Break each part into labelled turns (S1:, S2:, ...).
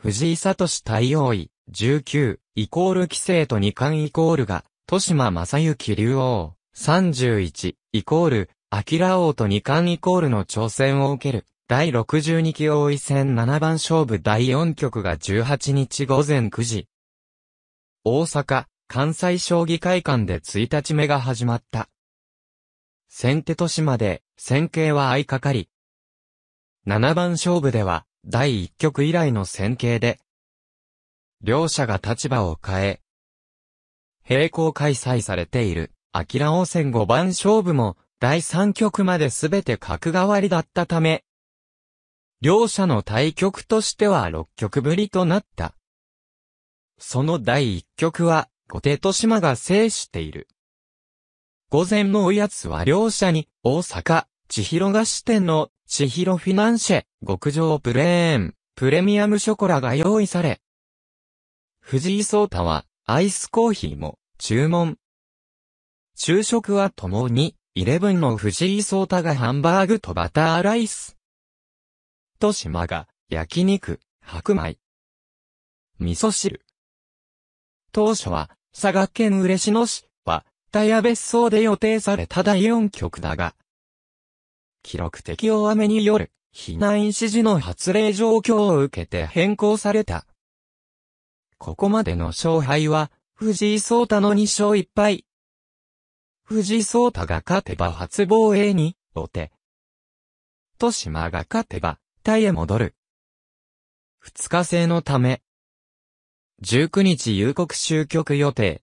S1: 藤井聡太陽位、19、イコール規制と2冠イコールが、豊島正幸竜王、31、イコール、明王と2冠イコールの挑戦を受ける。第62期王位戦七番勝負第4局が18日午前9時。大阪、関西将棋会館で1日目が始まった。先手豊島で、戦型は相掛かり。七番勝負では、第一局以来の戦型で、両者が立場を変え、並行開催されている、秋田ラ王戦5番勝負も、第3局まで全て角換わりだったため、両者の対局としては6局ぶりとなった。その第1局は、後手と島が制している。午前のおやつは両者に、大阪、千尋菓子店の千尋フィナンシェ極上プレーンプレミアムショコラが用意され、藤井聡太はアイスコーヒーも注文。昼食は共に、イレブンの藤井聡太がハンバーグとバターライス。と島が焼肉、白米。味噌汁。当初は、佐賀県嬉野市は、田屋別荘で予定された第4局だが、記録的大雨による避難指示の発令状況を受けて変更された。ここまでの勝敗は、藤井聡太の2勝1敗。藤井聡太が勝てば初防衛に、お手。豊島が勝てば、タイへ戻る。二日制のため。19日夕刻終局予定。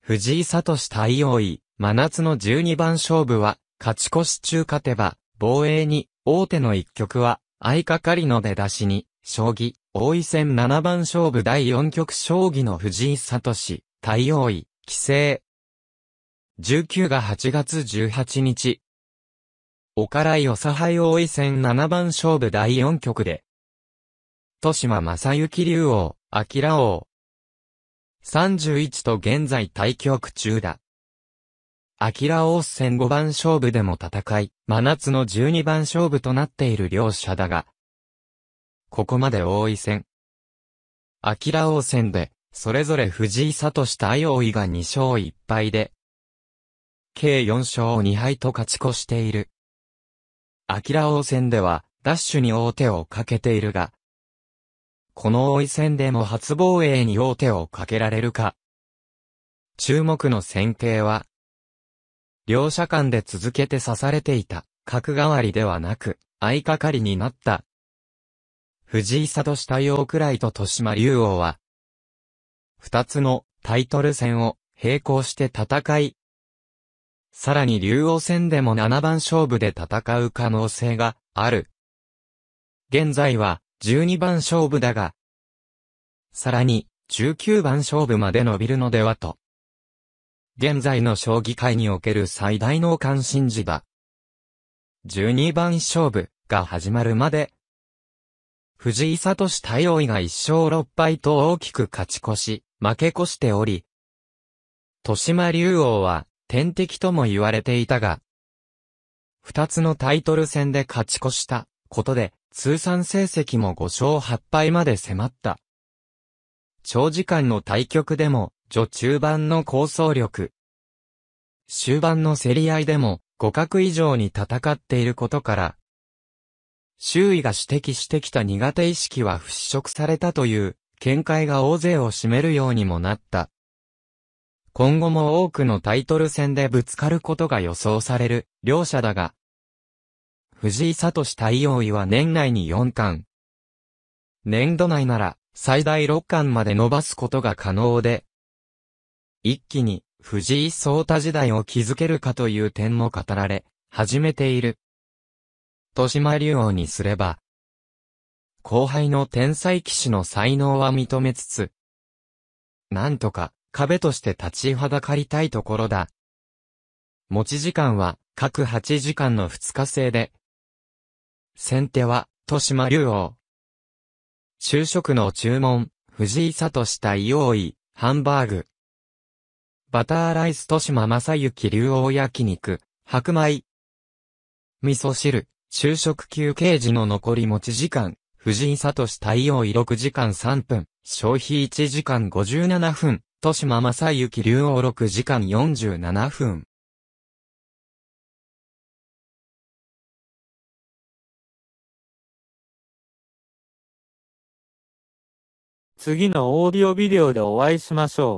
S1: 藤井聡太対応位、真夏の12番勝負は、勝ち越し中勝てば、防衛に、大手の一局は、相掛かりの出だしに、将棋、王位戦七番勝負第四局将棋の藤井聡、対応位、棋聖。19が8月18日。おからいよさはい王位戦七番勝負第四局で。豊島正幸竜王、明王。31と現在対局中だ。アキラ王戦5番勝負でも戦い、真夏の12番勝負となっている両者だが、ここまで王位戦。アキラ王戦で、それぞれ藤井聡対王位が2勝1敗で、計4勝2敗と勝ち越している。アキラ王戦では、ダッシュに大手をかけているが、この王位戦でも初防衛に大手をかけられるか。注目の戦型は、両者間で続けて刺されていた、角代わりではなく、相掛かりになった。藤井里下陽くらいと豊島竜王は、二つのタイトル戦を並行して戦い、さらに竜王戦でも7番勝負で戦う可能性がある。現在は12番勝負だが、さらに19番勝負まで伸びるのではと現在の将棋界における最大の関心事だ。12番勝負が始まるまで、藤井聡太王位が1勝6敗と大きく勝ち越し、負け越しており、豊島竜王は天敵とも言われていたが、2つのタイトル戦で勝ち越したことで、通算成績も5勝8敗まで迫った。長時間の対局でも序中盤の構想力。終盤の競り合いでも、互角以上に戦っていることから、周囲が指摘してきた苦手意識は払拭されたという、見解が大勢を占めるようにもなった。今後も多くのタイトル戦でぶつかることが予想される、両者だが、藤井聡太王位は年内に4巻。年度内なら、最大6巻まで伸ばすことが可能で、一気に藤井聡太時代を築けるかという点も語られ、始めている。豊島竜王にすれば、後輩の天才騎士の才能は認めつつ、なんとか壁として立ちはだかりたいところだ。持ち時間は各8時間の2日制で、先手は豊島竜王。昼食の注文、藤井聡太伊王位、ハンバーグ。バターライス豊島正幸竜王焼肉、白米。味噌汁、昼食休憩時の残り持ち時間、藤井聡太陽位6時間3分、消費1時間57分、豊島正幸竜王6時間47分。次のオーディオビデオでお会いしましょう。